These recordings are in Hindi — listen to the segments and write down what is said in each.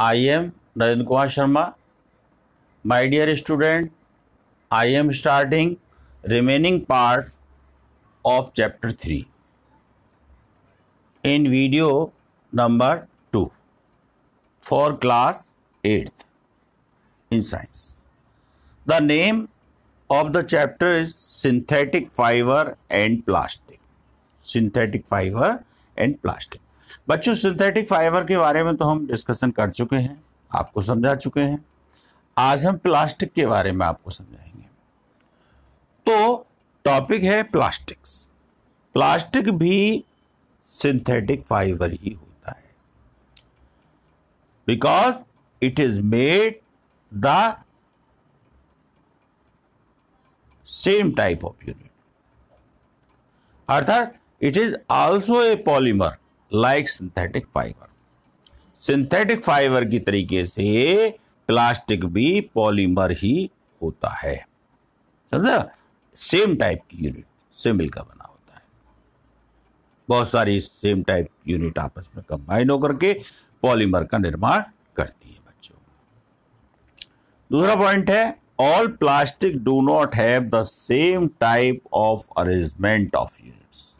I am Narendra Kumar Sharma my dear student I am starting remaining part of chapter three in video number two for class eighth in science the name of the chapter is synthetic fibre and plastic synthetic fibre and plastic बच्चों सिंथेटिक फाइबर के बारे में तो हम डिस्कशन कर चुके हैं आपको समझा चुके हैं आज हम प्लास्टिक के बारे में आपको समझाएंगे तो टॉपिक है प्लास्टिक्स प्लास्टिक भी सिंथेटिक फाइबर ही होता है because it is made the same type of unit अर्थात it is also a polymer like synthetic fibre synthetic fibre की तरीके से प्लास्टिक भी पॉलीमर ही होता है समझा सेम टाइप की यूनिट सिमिल का बना होता है बहुत सारी सेम टाइप यूनिट आपस में कंबाइन होकर के पॉलीमर का निर्माण करती है बच्चों दूसरा पॉइंट है all plastic do not have the same type of arrangement of units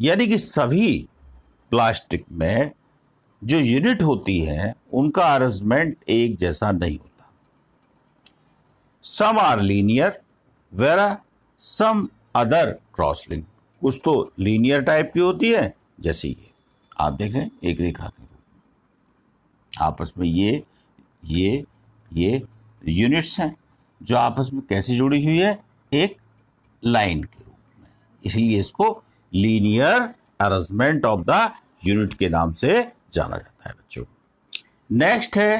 यानी कि सभी प्लास्टिक में जो यूनिट होती है उनका अरेंजमेंट एक जैसा नहीं होता some are linear whereas some other cross link कुछ तो लीनियर टाइप की होती है जैसे ये आप देख रहे हैं एक रेखा के रूप में आपस में ये ये ये यूनिट्स हैं जो आपस में कैसे जुड़ी हुई है एक लाइन के रूप में इसलिए इसको linear arrangement of the unit के नाम से जाना जाता है बच्चों नेक्स्ट है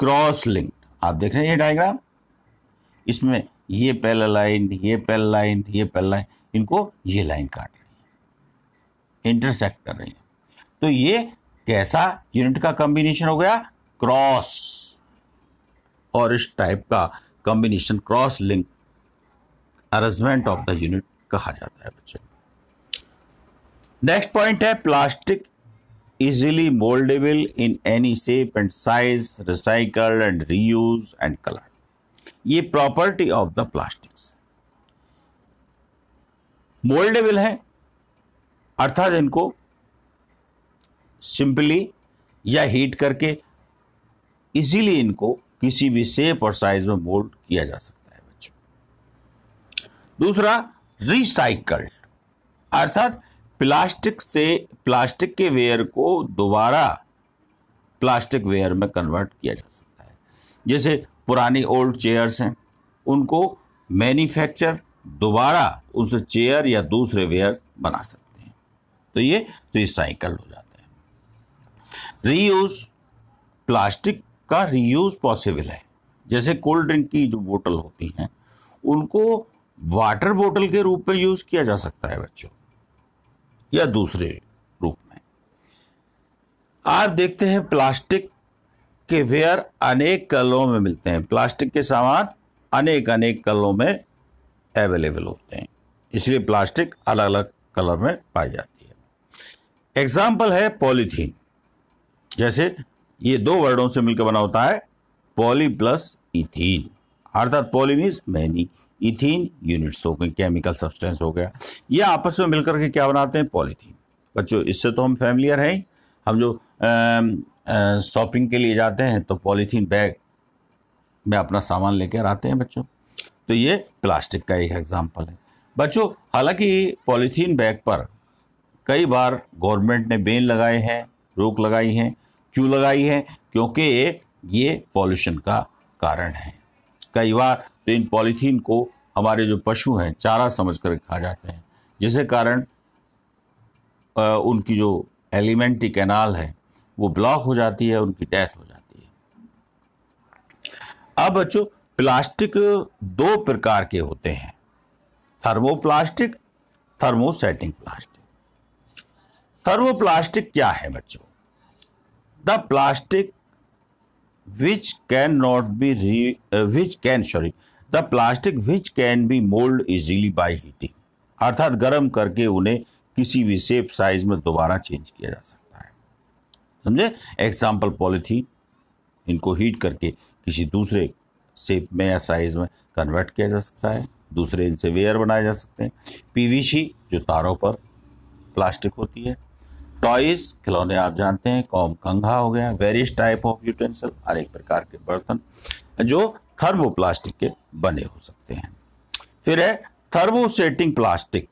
क्रॉस लिंक आप देख रहे हैं ये डायग्राम इसमें ये पहला लाइन ये पहला लाइन ये पहला लाइन इनको ये लाइन काट रही है इंटरसेक्ट कर रही है तो ये कैसा यूनिट का कॉम्बिनेशन हो गया क्रॉस और इस टाइप का combination cross link arrangement of the unit कहा जाता है बच्चों नेक्स्ट पॉइंट है plastic easily mouldable in any shape and size recycle and reuse and colour ये property of the plastics mouldable है अर्थात इनको सिंपली या हीट करके इजीली इनको किसी भी शेप और साइज में मोल्ड किया जा सकता है बच्चों दूसरा रिसाइकल्ड अर्थात प्लास्टिक से प्लास्टिक के वेयर को दोबारा प्लास्टिक वेयर में कन्वर्ट किया जा सकता है जैसे पुरानी ओल्ड चेयर्स हैं उनको मैन्युफैक्चर दोबारा उस चेयर या दूसरे वेयर बना सकते हैं तो ये रिसाइकल्ड हो जाता है रीयूज प्लास्टिक का रीयूज पॉसिबल है जैसे कोल्ड ड्रिंक की जो बोतल होती हैं उनको वाटर बोतल के रूप में यूज़ किया जा सकता है बच्चों या दूसरे रूप में आप देखते हैं प्लास्टिक के वेयर अनेक कलों में मिलते हैं प्लास्टिक के सामान अनेक अनेक कलरों में अवेलेबल होते हैं इसलिए प्लास्टिक अलग अलग कलर में पाई जाती है एग्जाम्पल है पॉलीथीन जैसे ये दो वर्डों से मिलकर बना होता है पॉली प्लस इथीन अर्थात poly means many ethene units हो गई केमिकल सब्सटेंस हो गया ये आपस में मिलकर के क्या बनाते हैं पॉलीथीन बच्चों इससे तो हम फैमिलियर हैं हम जो शॉपिंग के लिए जाते हैं तो पॉलीथीन बैग में अपना सामान लेकर आते हैं बच्चों तो ये प्लास्टिक का एक एग्ज़ाम्पल है बच्चों हालांकि पॉलीथीन बैग पर कई बार गवर्नमेंट ने बेन लगाए हैं रोक लगाई है क्यों लगाई है क्योंकि ये पॉल्यूशन का कारण है कई बार तो इन पॉलीथीन को हमारे जो पशु हैं चारा समझ कर खा जाते हैं जिसके कारण उनकी जो एलिमेंट्री कैनाल है वो ब्लॉक हो जाती है उनकी डेथ हो जाती है अब बच्चों प्लास्टिक दो प्रकार के होते हैं थर्मोप्लास्टिक थर्मोसेटिंग प्लास्टिक थर्मोप्लास्टिक क्या है बच्चों the plastic which can not be re which can sorry the plastic which can be mould easily by heating अर्थात गर्म करके उन्हें किसी भी सेप साइज में दोबारा चेंज किया जा सकता है समझे एग्जाम्पल पॉलीथीन इनको हीट करके किसी दूसरे सेप में या साइज में कन्वर्ट किया जा सकता है दूसरे इनसे वेयर बनाए जा सकते हैं पीवीसी जो तारों पर प्लास्टिक होती है टॉयज खिलौने आप जानते हैं कॉम कंघा हो गया वेरियस टाइप ऑफ यूटेंसिल हर एक प्रकार के बर्तन जो थर्मोप्लास्टिक के बने हो सकते हैं फिर है थर्मोसेटिंग प्लास्टिक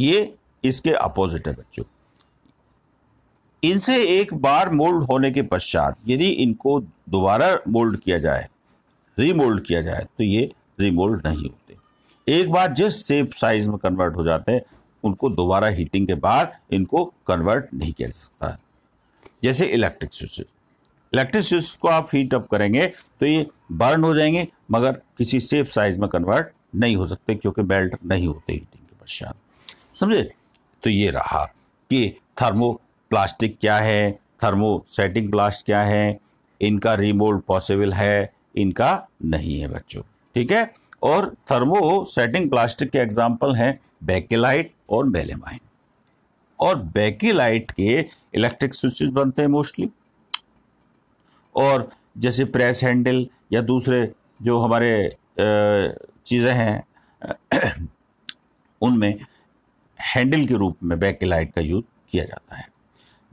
ये इसके अपोजिट है बच्चों इनसे एक बार मोल्ड होने के पश्चात यदि इनको दोबारा मोल्ड किया जाए रीमोल्ड किया जाए तो ये रीमोल्ड नहीं होते एक बार जिस सेप साइज में कन्वर्ट हो जाते हैं उनको दोबारा हीटिंग के बाद इनको कन्वर्ट नहीं किया जा सकता जैसे इलेक्ट्रिक स्विचेज इलेक्ट्रिक स्विच को आप हीट अप करेंगे तो ये बर्न हो जाएंगे मगर किसी सेफ साइज में कन्वर्ट नहीं हो सकते क्योंकि बेल्ट नहीं होते हीटिंग के पश्चात समझे तो ये रहा कि थर्मो प्लास्टिक क्या है सेटिंग ब्लास्ट क्या है इनका रिमोल्ड पॉसिबल है इनका नहीं है बच्चों ठीक है और थर्मो सेटिंग प्लास्टिक के एग्जाम्पल हैं बैकेलाइट और बेलेमाइन और बैकेलाइट के इलेक्ट्रिक स्विचेस बनते हैं मोस्टली और जैसे प्रेस हैंडल या दूसरे जो हमारे चीज़ें हैं उनमें हैंडल के रूप में बैक लाइट का यूज़ किया जाता है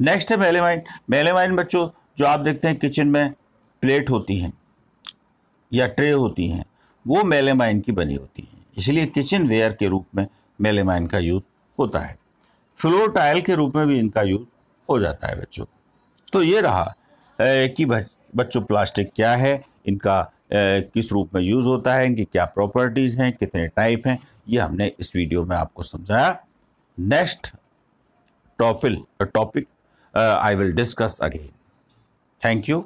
नेक्स्ट है मेलेमाइन मेलेमाइन बच्चों जो आप देखते हैं किचन में प्लेट होती हैं या ट्रे होती हैं वो मेलेमाइन की बनी होती हैं इसलिए किचन वेयर के रूप में मेलेमाइन का यूज़ होता है फ्लोर टाइल के रूप में भी इनका यूज़ हो जाता है बच्चों तो ये रहा कि बच्चों प्लास्टिक क्या है इनका किस रूप में यूज़ होता है इनकी क्या प्रॉपर्टीज़ हैं कितने टाइप हैं ये हमने इस वीडियो में आपको समझाया नेक्स्ट टॉपिल topic I will discuss again thank you